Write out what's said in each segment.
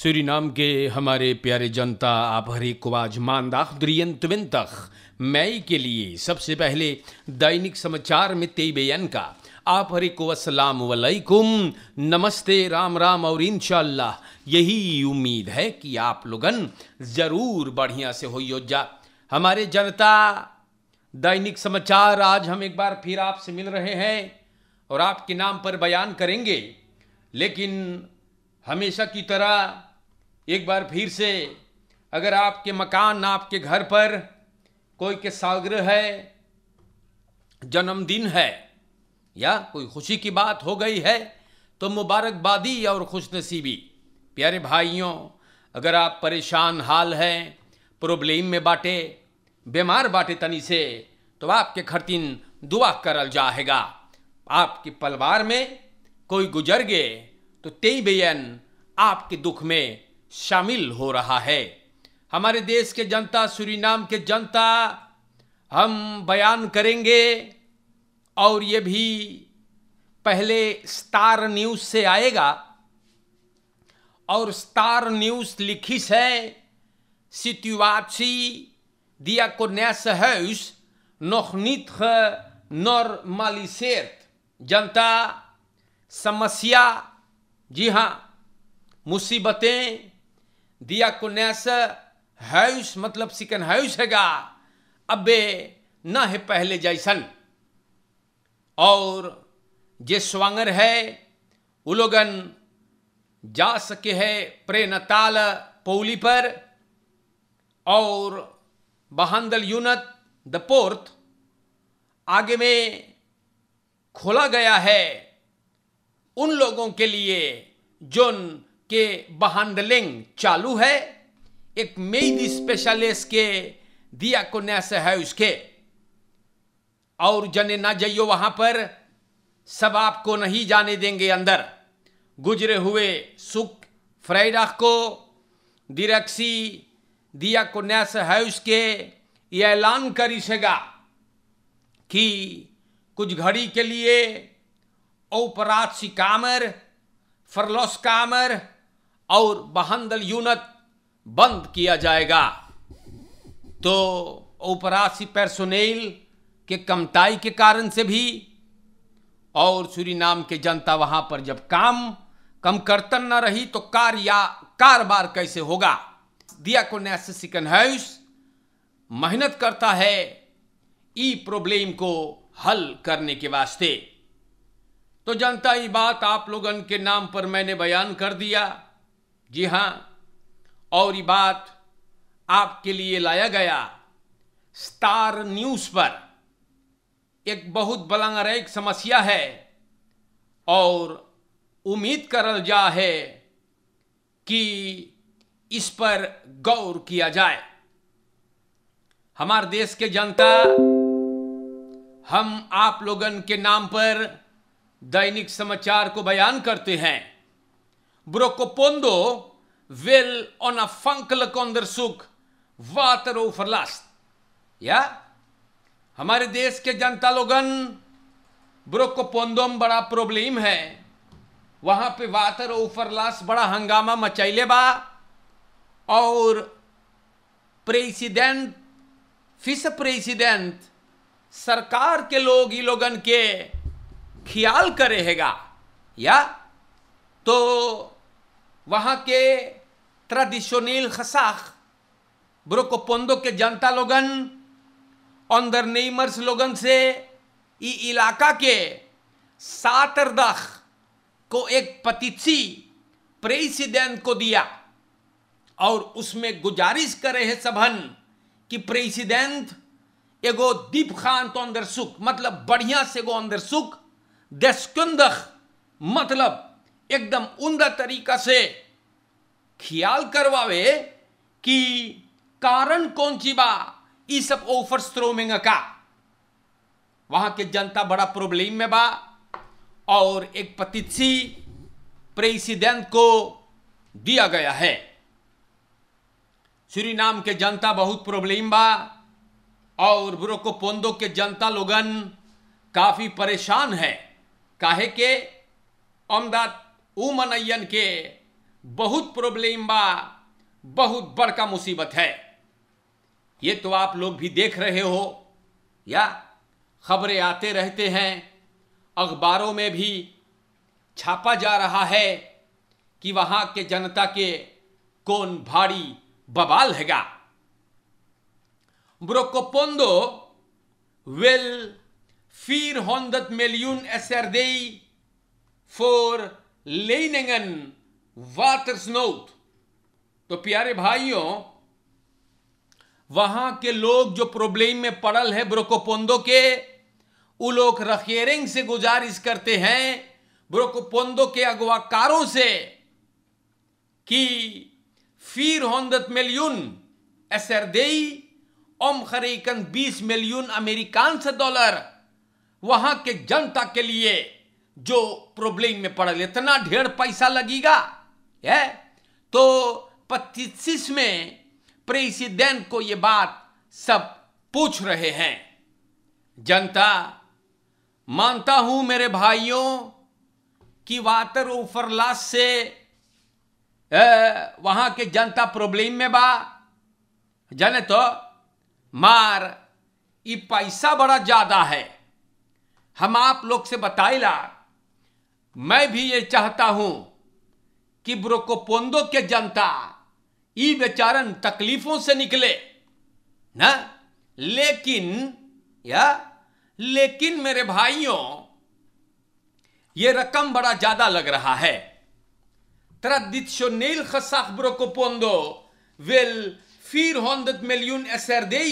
Suriname के हमारे प्यारे जनता आप हरे को आज मानदाख दुरियन मई के लिए सबसे पहले दैनिक समाचार में तेबेन का आप हरे को असलम वालेकुम नमस्ते राम राम और इनशाला यही उम्मीद है कि आप लोगन ज़रूर बढ़िया से हो योजा हमारे जनता दैनिक समाचार आज हम एक बार फिर आपसे मिल रहे हैं और आपके नाम पर बयान करेंगे लेकिन हमेशा की तरह एक बार फिर से अगर आपके मकान आपके घर पर कोई के सालग्रह है जन्मदिन है या कोई खुशी की बात हो गई है तो मुबारकबादी और खुशनसीबी प्यारे भाइयों अगर आप परेशान हाल हैं प्रॉब्लम में बाटे बीमार बाटे तनी से तो आपके खर्तिन दुआ करल जाएगा आपके परिवार में कोई गुजर गए तो तेई बेयन आपके दुख में शामिल हो रहा है हमारे देश के जनता नाम के जनता हम बयान करेंगे और ये भी पहले स्टार न्यूज़ से आएगा और स्टार न्यूज़ लिखी है situatie die Akonesse huis nog niet genormaliseerd. जनता समस्या जी हाँ मुसीबतें दिया कुन्यास हायुष मतलब सिकन हायुष हैगा अबे न है पहले जैसन और जे स्वांगर है वो लोगन जा सके है प्रे नताल पौली पर और बहांदल यूनत द पोर्थ आगे में खोला गया है उन लोगों के लिए जोन के behandeling चालू है एक मेड स्पेशलिस्ट के दिया को न्यास है उसके और जने ना जाइयो वहां पर सब आपको नहीं जाने देंगे अंदर गुजरे हुए सुख फ्राइडा को दिरक्सी दिया कोन्यास है उसके ये ऐलान करिसेगा कि कुछ घड़ी के लिए सी कामर फरलोस कामर और बहंदल यूनत बंद किया जाएगा तो उपरासी पर्सोनेल के कमताई के कारण से भी और सूरीनाम के जनता वहाँ पर जब काम कम करतन न रही तो कार या कारबार कैसे होगा दिया को सिकन हाउस मेहनत करता है ई प्रॉब्लम को हल करने के वास्ते तो जनता ये बात आप लोगन के नाम पर मैंने बयान कर दिया जी हाँ और ये बात आपके लिए लाया गया स्टार न्यूज़ पर एक बहुत बलंगरेक समस्या है और उम्मीद करल जा है कि इस पर गौर किया जाए हमारे देश के जनता हम आप लोगन के नाम पर दैनिक समाचार को बयान करते हैं Brokopondo wil on afhankelijk onderzoek wateroverlast. या हमारे देश के जनता लोगन ब्रोकोपोंदोम बड़ा प्रॉब्लम है वहां पे वातर ओफरलास बड़ा हंगामा मचैले बा और प्रेसिडेंट फिस प्रेसिडेंट सरकार के लोग ही लोगन के ख्याल करेगा या तो वहाँ के tradisional खसाख ब्रोकोपोंदो के जनता लोगन नेमर्स लोगन से ई इलाका के सातरदख को एक पतिसी प्रेसिडेंट को दिया और उसमें गुजारिश करे है सभन कि प्रेसिडेंट एगो दीप खान तो अंदर सुख मतलब बढ़िया से गो अंदर सुख देश मतलब एकदम उमदा तरीका से ख्याल करवावे कि कारण कौन सी बा ये सब ऑफर स्ट्रोमिंग का वहां के जनता बड़ा प्रॉब्लम में बा और एक पतिथी प्रेसिडेंट को दिया गया है श्री नाम के जनता बहुत प्रॉब्लम बा और ब्रोको पोंदो के जनता लोगन काफ़ी परेशान है काहे के अमदाद ऊ मनैयन के बहुत प्रॉब्लम बा बहुत बड़का मुसीबत है ये तो आप लोग भी देख रहे हो या खबरें आते रहते हैं अखबारों में भी छापा जा रहा है कि वहां के जनता के कौन भारी बवाल हैगा ब्रोकोपोंदो विल 400 मिलियन एसरदेई फोर leningen watersnood तो प्यारे भाइयों वहां के लोग जो प्रॉब्लम में पड़ल है ब्रोकोपोंदो के वो लोग रखेरिंग से गुजारिश करते हैं ब्रोकोपोंदो के अगवाकारों से कि फिर होंदत मिलियन एसरदेई ओम खरीकन बीस मिलियन अमेरिकन से डॉलर वहां के जनता के लिए जो प्रॉब्लम में पड़ गए इतना ढेर पैसा लगेगा है तो पच्चीस में प्रेसिडेंट को ये बात सब पूछ रहे हैं जनता मानता हूं मेरे भाइयों कि वाटर लाश से वहां के जनता प्रॉब्लम में बा जाने तो मार ये पैसा बड़ा ज्यादा है हम आप लोग से बताए ला मैं भी ये चाहता हूं कि ब्रोकोपोंदो के जनता ई बेचारन तकलीफों से निकले ना? लेकिन या लेकिन मेरे भाइयों ये रकम बड़ा ज्यादा लग रहा है त्रदित्शो नील खसाख ब्रोकोपोंदो विल फीर हॉन्द मिलियन एसर दे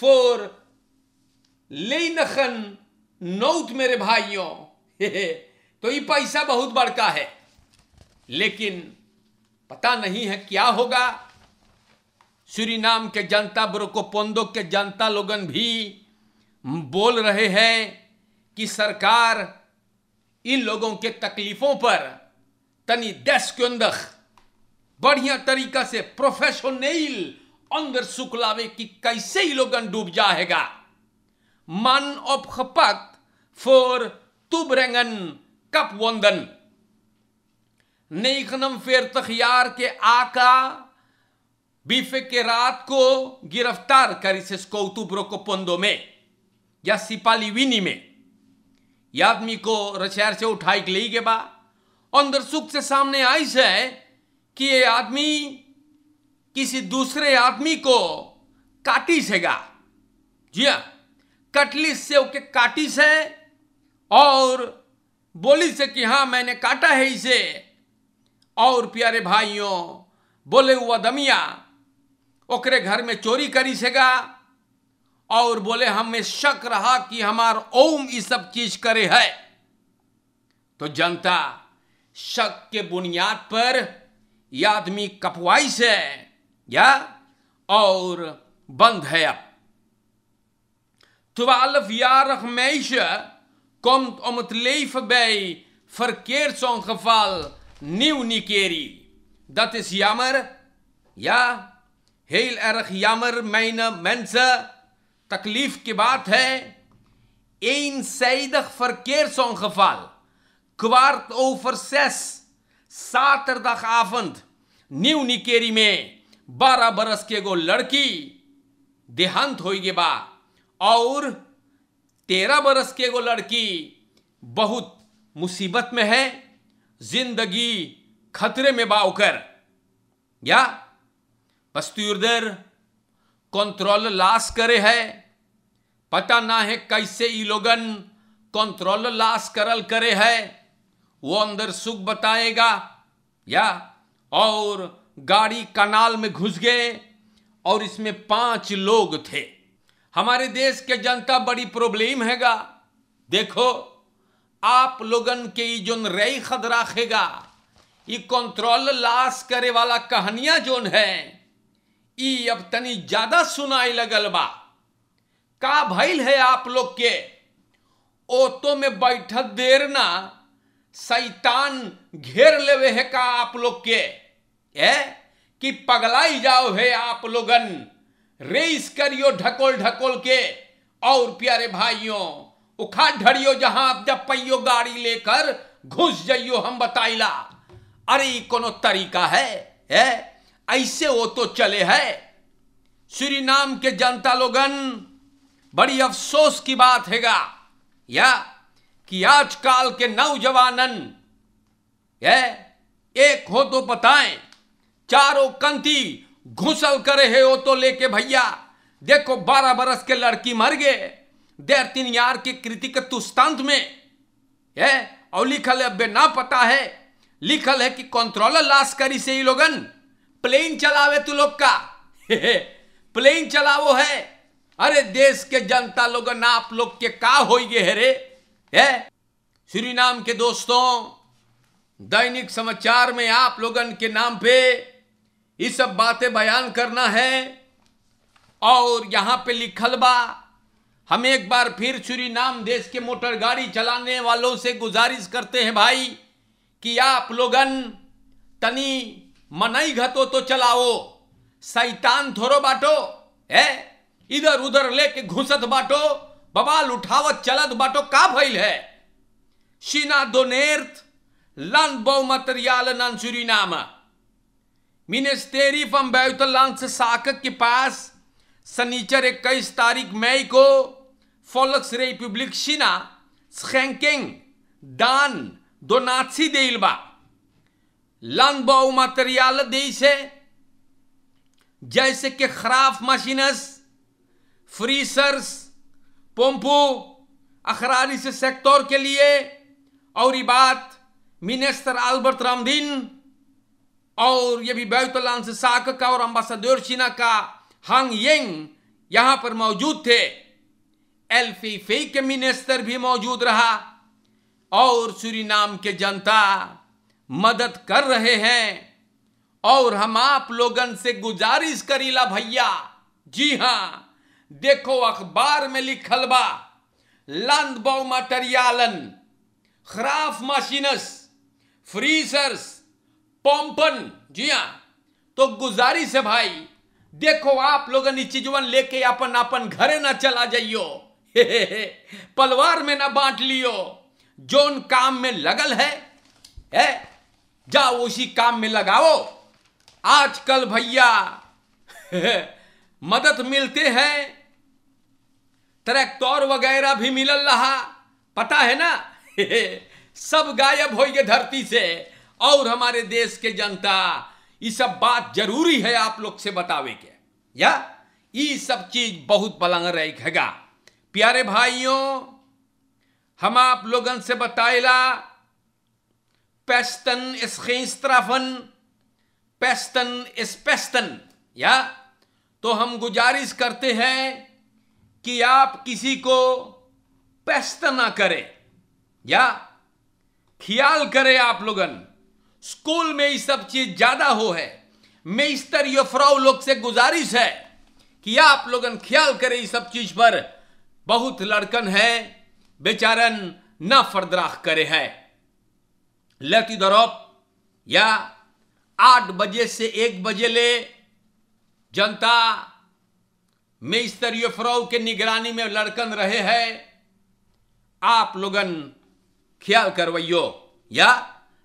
फॉर लेनखन नौत मेरे भाइयों तो ये पैसा बहुत बड़का है लेकिन पता नहीं है क्या होगा श्री नाम के जनता ब्रोकोपोंदो के जनता लोगन भी बोल रहे हैं कि सरकार इन लोगों के तकलीफों पर तनी दस के अंदर बढ़िया तरीका से प्रोफेशनल अंदर सुखलावे कि कैसे ही लोगन डूब जाएगा मन ऑफ खपत फॉर तुबरेंगन कप वंदन नेकनम फेर तखियार के आका बीफे के रात को गिरफ्तार कर इसे कौतुब्रो को पंदो में या सिपाली विनी में यह आदमी को रचैर से उठाई ले लिए बा अंदर सुख से सामने आई से कि ये आदमी किसी दूसरे आदमी को काटी गा जी हाँ कटली से ओके काटी से और बोली से कि हाँ मैंने काटा है इसे और प्यारे भाइयों बोले हुआ दमिया ओकरे घर में चोरी करी सेगा और बोले हमें शक रहा कि हमार ओम ये सब चीज करे है तो जनता शक के बुनियाद पर यह आदमी कपवाई से या और बंद है अब आलफ यार मैश komt om het leven bij verkeersongeval Nieuw Nikeri. Dat is jammer. Ja, heel erg jammer, mijn mensen. Taklief ki baat hai. Eenzijdig verkeersongeval. Kwart over zes. Zaterdagavond. Nieuw Nikeri mee. बारह बरस go hand लड़की देहांत होएगी तेरह बरस के वो लड़की बहुत मुसीबत में है जिंदगी खतरे में बावकर या पस्तूरदर कंट्रोल लाश करे है पता ना है कैसे ये लोगन कंट्रोल लाश करल करे है वो अंदर सुख बताएगा या और गाड़ी कनाल में घुस गए और इसमें पांच लोग थे हमारे देश के जनता बड़ी प्रॉब्लम हैगा देखो आप लोगन के जोन रई खद राखेगा ये कंट्रोल लाश करे वाला कहानियां जोन है ये अब तनी ज्यादा सुनाई लगल बा का भइल है आप लोग के ओतो में बैठत देर ना सैतान घेर लेवे है का आप लोग के है कि पगलाई जाओ है आप लोगन रेस करियो ढकोल ढकोल के और प्यारे भाइयों उखाड़ ढड़ियो जहां आप जब पैयो गाड़ी लेकर घुस जाइयो हम बताइला अरे कोनो तरीका है है ऐसे वो तो चले है श्री नाम के जनता लोगन बड़ी अफसोस की बात हैगा या कि आजकल के नौजवानन है एक हो तो बताएं चारों कंती घुसल कर रहे हो तो लेके भैया देखो बारह बरस के लड़की मर गए देर तीन यार के कृतिक तुस्तांत में है और लिखल है अब ना पता है लिखल है कि कंट्रोलर लाश करी से ही लोगन प्लेन चलावे तू लोग का प्लेन चलावो है अरे देश के जनता लोग ना आप लोग के का हो गए है रे है श्री नाम के दोस्तों दैनिक समाचार में आप लोगन के नाम पे ये सब बातें बयान करना है और यहाँ पे लिखल बा हम एक बार फिर चुरी नाम देश के मोटर गाड़ी चलाने वालों से गुजारिश करते हैं भाई कि आप लोगन तनी मनाई घतो तो चलाओ सैतान थोरो बाटो है इधर उधर लेके घुसत बाटो बबाल उठावत चलत बाटो का भैल है शीना दोनेर्थ लन बहुमतरियाल नन चुरी नामा मिनिस्टेरी फॉर बैतुल्लांग से साकक के पास सनीचर इक्कीस तारीख मई को फॉलक्स रिपब्लिक शिना स्खैंकिंग दान दोनाथसी देलबा लांग बहु देश है जैसे कि खराफ मशीनस फ्रीसर्स पोम्पू अखरारी से सेक्टर के लिए और ये बात मिनिस्टर अल्बर्ट रामदीन और ये भी बैतुल्लाम से साक का और अम्बासडोर चीना का हंग यंग यहां पर मौजूद थे एल्फी फी के मिनिस्टर भी मौजूद रहा और सूरीनाम के जनता मदद कर रहे हैं और हम आप लोगन से गुजारिश करीला भैया जी हाँ देखो अखबार में लिखलबा लंद मटेरियालन खराफ मशीनस फ्रीजर्स पॉम्पन जी हाँ तो गुजारिश है भाई देखो आप लोग चीजवन लेके अपन अपन घरे ना चला जाइयो पलवार में ना बांट लियो जोन काम में लगल है ए? जाओ उसी काम में लगाओ आजकल भैया मदद मिलते हैं ट्रैक्टर वगैरह भी मिलल रहा पता है ना सब गायब हो गए धरती से और हमारे देश के जनता ये सब बात जरूरी है आप लोग से बतावे के या ये सब चीज बहुत बलंग रहेगा प्यारे भाइयों हम आप लोगन से बताएला पेस्तन स्खेस्तराफन पेस्तन स्पेस्तन या तो हम गुजारिश करते हैं कि आप किसी को पेस्त ना करें या ख्याल करें आप लोगन स्कूल में ये सब चीज ज्यादा हो है मेस्तर ये फ्राउ लोग से गुजारिश है कि आप लोगन ख्याल करें इस सब चीज पर बहुत लड़कन है बेचारन ना फरदराख करे है लती दरोप या आठ बजे से एक बजे ले जनता में स्तरीय फ्राउ के निगरानी में लड़कन रहे है आप लोगन ख्याल करवाइयो या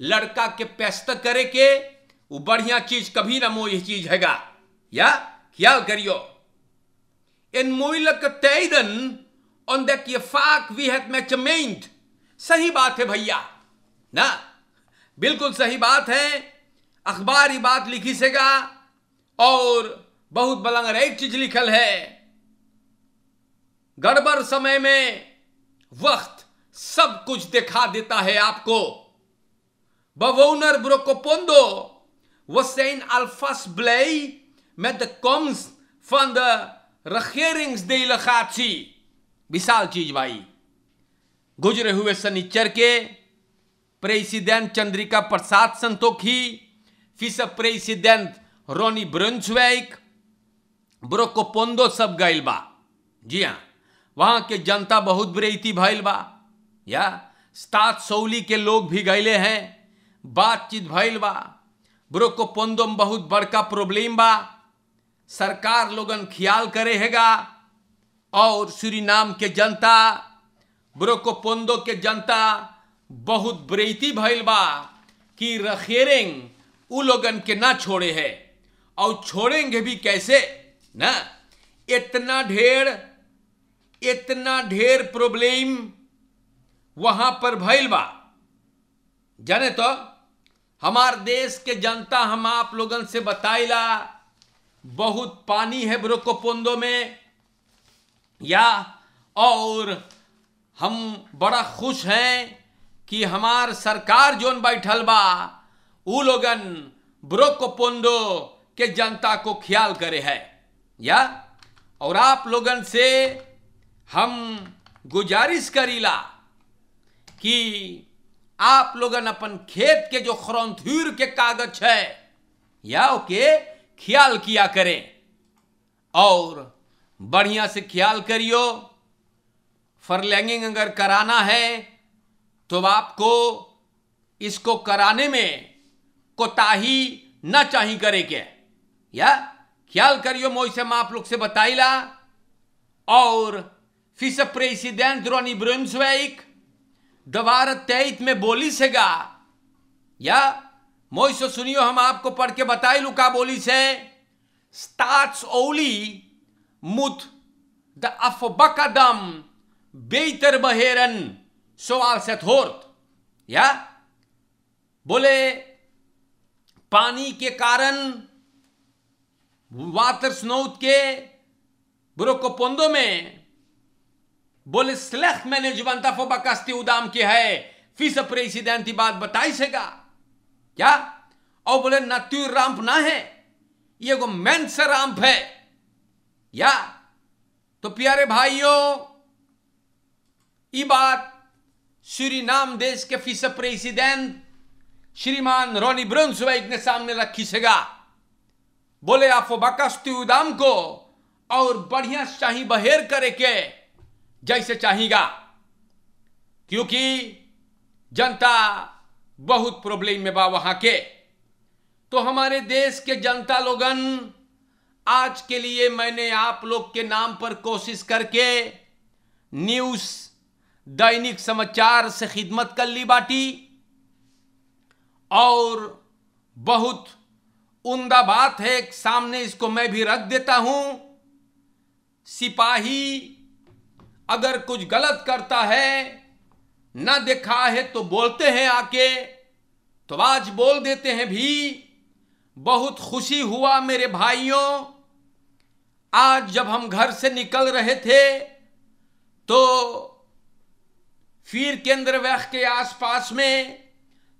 लड़का के पैस्त करे के वो बढ़िया चीज कभी ना मोह चीज हैगा या क्या करियो इन मोइलक तैदन ऑन दैट ये फाक वी हैथ तो मैच मेंट सही बात है भैया ना बिल्कुल सही बात है अखबार ही बात लिखी सेगा और बहुत बलंगर एक चीज लिखल है गड़बड़ समय में वक्त सब कुछ दिखा देता है आपको Bewoner Brokopondo was zijn alvast blij met de komst van de regeringsdelegatie. विशाल चीज भाई गुजरे हुए सनीचर के president Chandrika Prasad Santokhi vice president Ronnie Brunswijk Brokopondo सब गैल बा जी हाँ वहाँ के जनता बहुत ब्रेती भैल बा या सात सौली के लोग भी गैले हैं बातचीत भैल बा को पोंदो में बहुत बड़का प्रॉब्लम बा सरकार लोगन ख्याल करे हैगा और श्री नाम के जनता को पंदो के जनता बहुत ब्रेती भैल बा कि रखेरेंग उ लोगन के ना छोड़े है और छोड़ेंगे भी कैसे ना इतना ढेर इतना ढेर प्रॉब्लम वहां पर भैल बा जाने तो हमार देश के जनता हम आप लोगन से बताइला बहुत पानी है ब्रोकोपोंदो में या और हम बड़ा खुश हैं कि हमार सरकार जोन बैठल बा उ लोगन ब्रोकोपोंडो के जनता को ख्याल करे है या और आप लोगन से हम गुजारिश करीला कि आप लोग अपन खेत के जो खरौंथुर के कागज है या ओके ख्याल किया करें और बढ़िया से ख्याल करियो फरलैंगिंग अगर कराना है तो आपको इसको कराने में कोताही ना चाही करे के या ख्याल करियो मोइसम आप लोग से बताईला और फिस प्रेसिडेंट रोनी ब्रिम्सवैक दवारत्यायित में बोली से गा या मोई से सुनियो हम आपको पढ़ के बताई लू का बोली से स्टार्ट्स ओली मुथ द अफबकदम बेतर बहेरन सोवाल से थोर्त या बोले पानी के कारण वातर स्नोत के बुरोकोपोंदो में बोले मैनेजमेंट ऑफ बकास्ती उदाम v है फिस प्रेसिडेंट की बात बताई सेगा क्या और बोले नत्यू राम्प ना है ये को मेंस राम्प है या तो प्यारे भाइयों ये बात श्री नाम देश के फिस प्रेसिडेंट श्रीमान रोनी ब्रंस वाइक ने सामने रखी सेगा बोले आप बकास्ती उदाम को और बढ़िया शाही बहेर करे के जैसे चाहेगा क्योंकि जनता बहुत प्रॉब्लम में बा वहां के तो हमारे देश के जनता लोगन आज के लिए मैंने आप लोग के नाम पर कोशिश करके न्यूज़ दैनिक समाचार से खिदमत कर ली बाटी और बहुत उमदा बात है सामने इसको मैं भी रख देता हूं सिपाही अगर कुछ गलत करता है ना देखा है तो बोलते हैं आके तो आज बोल देते हैं भी बहुत खुशी हुआ मेरे भाइयों आज जब हम घर से निकल रहे थे तो फिर केंद्र वैख के आसपास में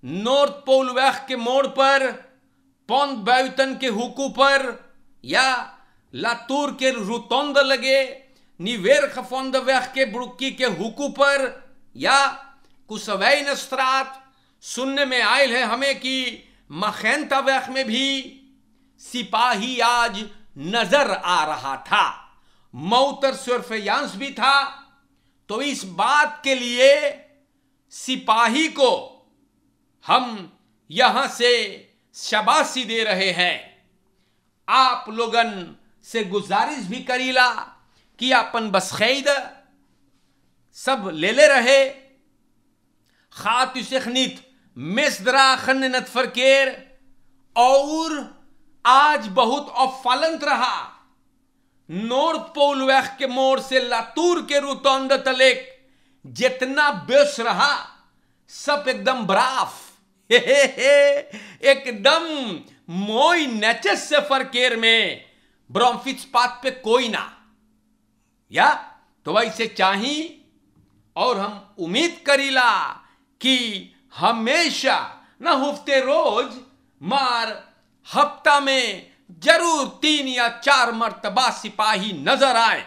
नॉर्थ पोल वैख के मोड़ पर पौन बैतन के हुकू पर या लातूर के रुतौंद लगे निवेर खफोन दवेह के बुड़की के हुकू पर या कुसवै नस्त्रात सुनने में आयल है हमें कि मखैन तवेह में भी सिपाही आज नजर आ रहा था मऊतर सरफेयांस भी था तो इस बात के लिए सिपाही को हम यहां से शबासी दे रहे हैं आप लोगन से गुजारिश भी करीला कि अपन बस खैद सब ले ले रहे खात शेखनीत मिसदरा खन नत फरकेर और आज बहुत अफलंत रहा नॉर्थ पोल वेख के मोड़ से लातूर के रुतौंद तलेक जितना बेस रहा सब एकदम बराफ हे हे हे एकदम मोई नेचस से फरकेर में ब्रॉम्फिट पाथ पे कोई ना या तो वैसे चाही और हम उम्मीद करीला कि हमेशा न हफ्ते रोज मार हफ्ता में जरूर तीन या चार मर्तबा सिपाही नजर आए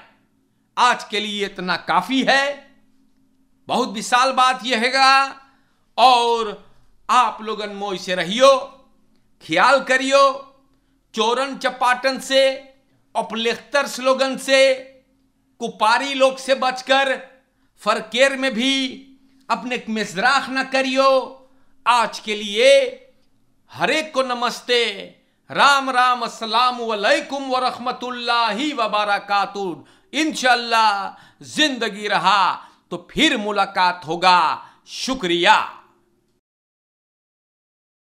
आज के लिए इतना काफी है बहुत विशाल बात यह हैगा और आप लोग मोह से रहियो ख्याल करियो चोरन चपाटन से उपलेख्तर स्लोगन से कुपारी लोग से बचकर फरकेर में भी अपने मिजराख न करियो आज के लिए हरेक को नमस्ते राम राम अस्सलाम वालेकुम व रहमतुल्लाहि व बरकातुह इंशाल्लाह जिंदगी रहा तो फिर मुलाकात होगा शुक्रिया